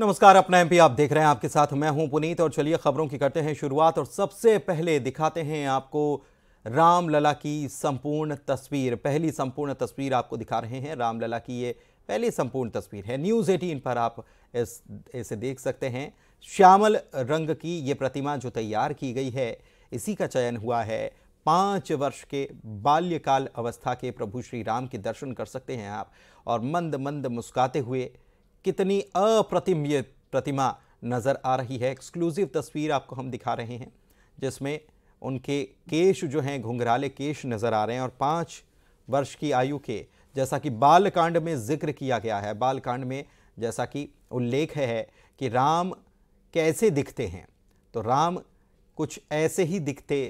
नमस्कार अपना एमपी आप देख रहे हैं आपके साथ मैं हूं पुनीत और चलिए खबरों की करते हैं शुरुआत और सबसे पहले दिखाते हैं आपको रामलला की संपूर्ण तस्वीर पहली संपूर्ण तस्वीर आपको दिखा रहे हैं रामलला की ये पहली संपूर्ण तस्वीर है न्यूज़ एटीन पर आप इस इसे देख सकते हैं श्यामल रंग की ये प्रतिमा जो तैयार की गई है इसी का चयन हुआ है पाँच वर्ष के बाल्यकाल अवस्था के प्रभु श्री राम के दर्शन कर सकते हैं आप और मंद मंद मुस्काते हुए कितनी अप्रतिम प्रतिमा नज़र आ रही है एक्सक्लूसिव तस्वीर आपको हम दिखा रहे हैं जिसमें उनके केश जो हैं घुंघराले केश नज़र आ रहे हैं और पाँच वर्ष की आयु के जैसा कि बालकांड में जिक्र किया गया है बालकांड में जैसा कि उल्लेख है कि राम कैसे दिखते हैं तो राम कुछ ऐसे ही दिखते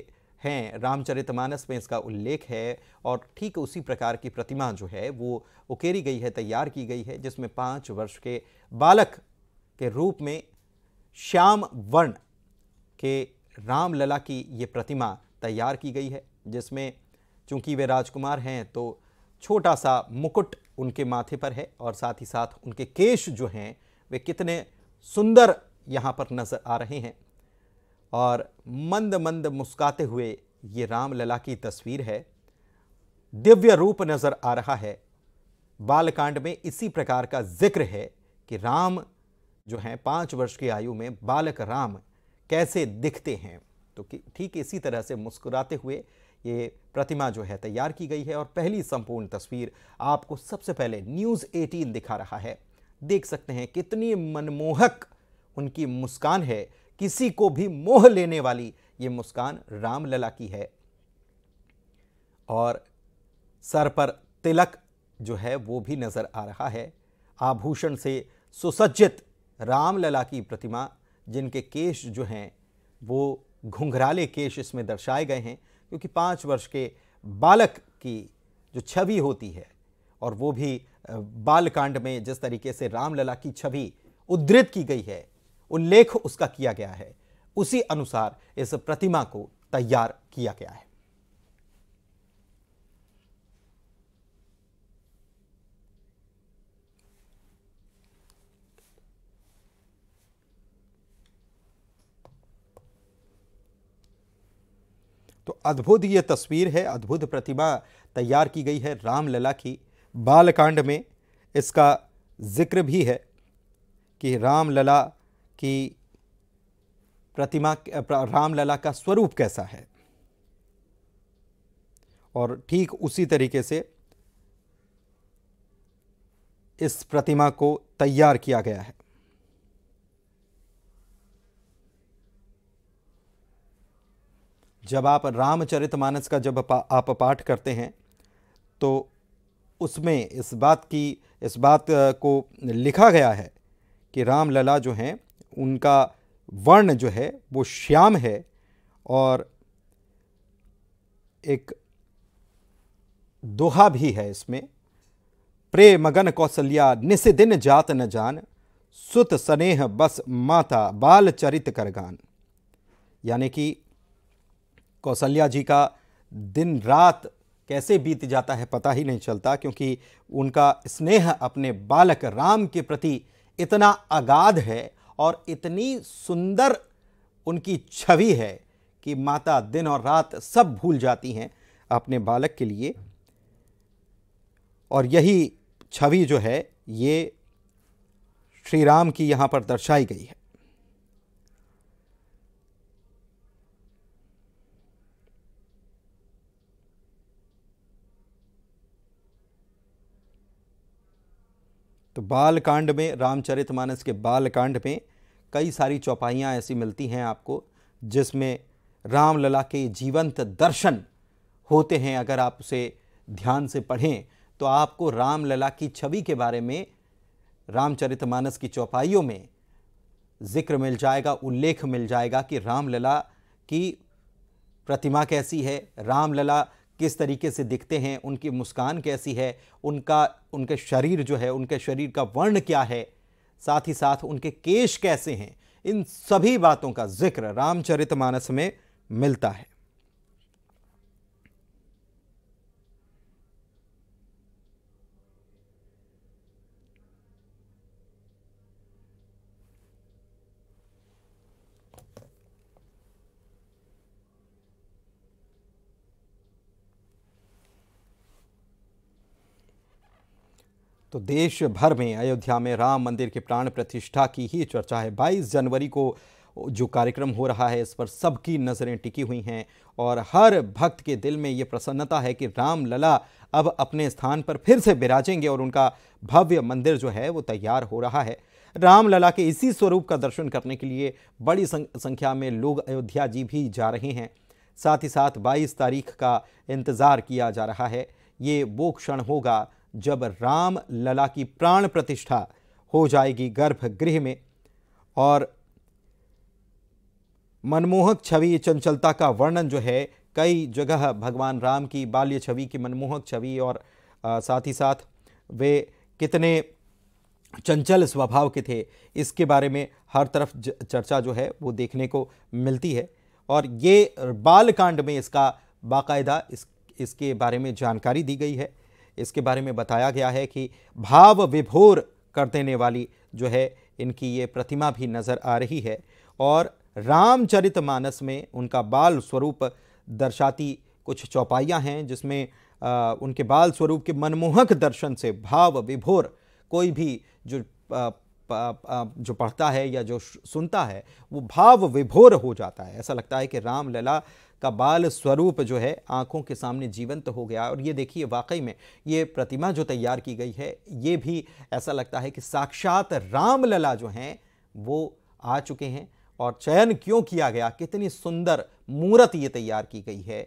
हैं रामचरितमानस में इसका उल्लेख है और ठीक उसी प्रकार की प्रतिमा जो है वो उकेरी गई है तैयार की गई है जिसमें पाँच वर्ष के बालक के रूप में श्याम वर्ण के रामलला की ये प्रतिमा तैयार की गई है जिसमें चूंकि वे राजकुमार हैं तो छोटा सा मुकुट उनके माथे पर है और साथ ही साथ उनके केश जो हैं वे कितने सुंदर यहाँ पर नज़र आ रहे हैं और मंद मंद मुस्काते हुए ये रामलला की तस्वीर है दिव्य रूप नज़र आ रहा है बालकांड में इसी प्रकार का जिक्र है कि राम जो हैं पाँच वर्ष की आयु में बालक राम कैसे दिखते हैं तो ठीक इसी तरह से मुस्कुराते हुए ये प्रतिमा जो है तैयार की गई है और पहली संपूर्ण तस्वीर आपको सबसे पहले न्यूज़ 18 दिखा रहा है देख सकते हैं कितनी मनमोहक उनकी मुस्कान है किसी को भी मोह लेने वाली ये मुस्कान रामलला की है और सर पर तिलक जो है वो भी नज़र आ रहा है आभूषण से सुसज्जित रामलला की प्रतिमा जिनके केश जो हैं वो घुंघराले केश इसमें दर्शाए गए हैं क्योंकि पाँच वर्ष के बालक की जो छवि होती है और वो भी बालकांड में जिस तरीके से रामलला की छवि उद्धृत की गई है उल्लेख उसका किया गया है उसी अनुसार इस प्रतिमा को तैयार किया गया है तो अद्भुत यह तस्वीर है अद्भुत प्रतिमा तैयार की गई है रामलला की बालकांड में इसका जिक्र भी है कि रामलला कि प्रतिमा रामलला का स्वरूप कैसा है और ठीक उसी तरीके से इस प्रतिमा को तैयार किया गया है जब आप रामचरितमानस का जब आप पाठ करते हैं तो उसमें इस बात की इस बात को लिखा गया है कि रामलला जो हैं उनका वर्ण जो है वो श्याम है और एक दोहा भी है इसमें प्रे मगन कौसल्या निसिदिन जात न जान सुत स्नेह बस माता बाल चरित कर गान यानी कि कौसल्या जी का दिन रात कैसे बीत जाता है पता ही नहीं चलता क्योंकि उनका स्नेह अपने बालक राम के प्रति इतना अगाध है और इतनी सुंदर उनकी छवि है कि माता दिन और रात सब भूल जाती हैं अपने बालक के लिए और यही छवि जो है ये श्री राम की यहाँ पर दर्शाई गई है तो बाल कांड में रामचरितमानस के बाल कांड में कई सारी चौपाइयाँ ऐसी मिलती हैं आपको जिसमें रामलला के जीवंत दर्शन होते हैं अगर आप उसे ध्यान से पढ़ें तो आपको रामलला की छवि के बारे में रामचरितमानस की चौपाइयों में जिक्र मिल जाएगा उल्लेख मिल जाएगा कि रामलला की प्रतिमा कैसी है रामलला किस तरीके से दिखते हैं उनकी मुस्कान कैसी है उनका उनके शरीर जो है उनके शरीर का वर्ण क्या है साथ ही साथ उनके केश कैसे हैं इन सभी बातों का जिक्र रामचरितमानस में मिलता है तो देश भर में अयोध्या में राम मंदिर के प्राण प्रतिष्ठा की ही चर्चा है 22 जनवरी को जो कार्यक्रम हो रहा है इस पर सबकी नज़रें टिकी हुई हैं और हर भक्त के दिल में ये प्रसन्नता है कि राम लला अब अपने स्थान पर फिर से बिराजेंगे और उनका भव्य मंदिर जो है वो तैयार हो रहा है रामलला के इसी स्वरूप का दर्शन करने के लिए बड़ी संख्या में लोग अयोध्या जी भी जा रहे हैं साथ ही साथ 22 तारीख का इंतज़ार किया जा रहा है ये वो क्षण होगा जब राम लला की प्राण प्रतिष्ठा हो जाएगी गर्भगृह में और मनमोहक छवि चंचलता का वर्णन जो है कई जगह भगवान राम की बाल्य छवि की मनमोहक छवि और आ, साथ ही साथ वे कितने चंचल स्वभाव के थे इसके बारे में हर तरफ चर्चा जो है वो देखने को मिलती है और ये बालकांड में इसका बाकायदा इस इसके बारे में जानकारी दी गई है इसके बारे में बताया गया है कि भाव विभोर कर देने वाली जो है इनकी ये प्रतिमा भी नज़र आ रही है और रामचरित मानस में उनका बाल स्वरूप दर्शाती कुछ चौपाइयाँ हैं जिसमें आ, उनके बाल स्वरूप के मनमोहक दर्शन से भाव विभोर कोई भी जो आ, जो पढ़ता है या जो सुनता है वो भाव विभोर हो जाता है ऐसा लगता है कि राम लला का बाल स्वरूप जो है आंखों के सामने जीवंत तो हो गया और ये देखिए वाकई में ये प्रतिमा जो तैयार की गई है ये भी ऐसा लगता है कि साक्षात राम लला जो हैं वो आ चुके हैं और चयन क्यों किया गया कितनी सुंदर मूर्त ये तैयार की गई है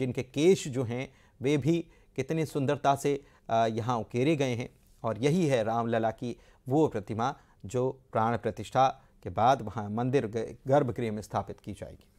जिनके केश जो हैं वे भी कितनी सुंदरता से यहाँ उकेरे गए हैं और यही है रामलला की वो प्रतिमा जो प्राण प्रतिष्ठा के बाद वहाँ मंदिर गर्भगृह में स्थापित की जाएगी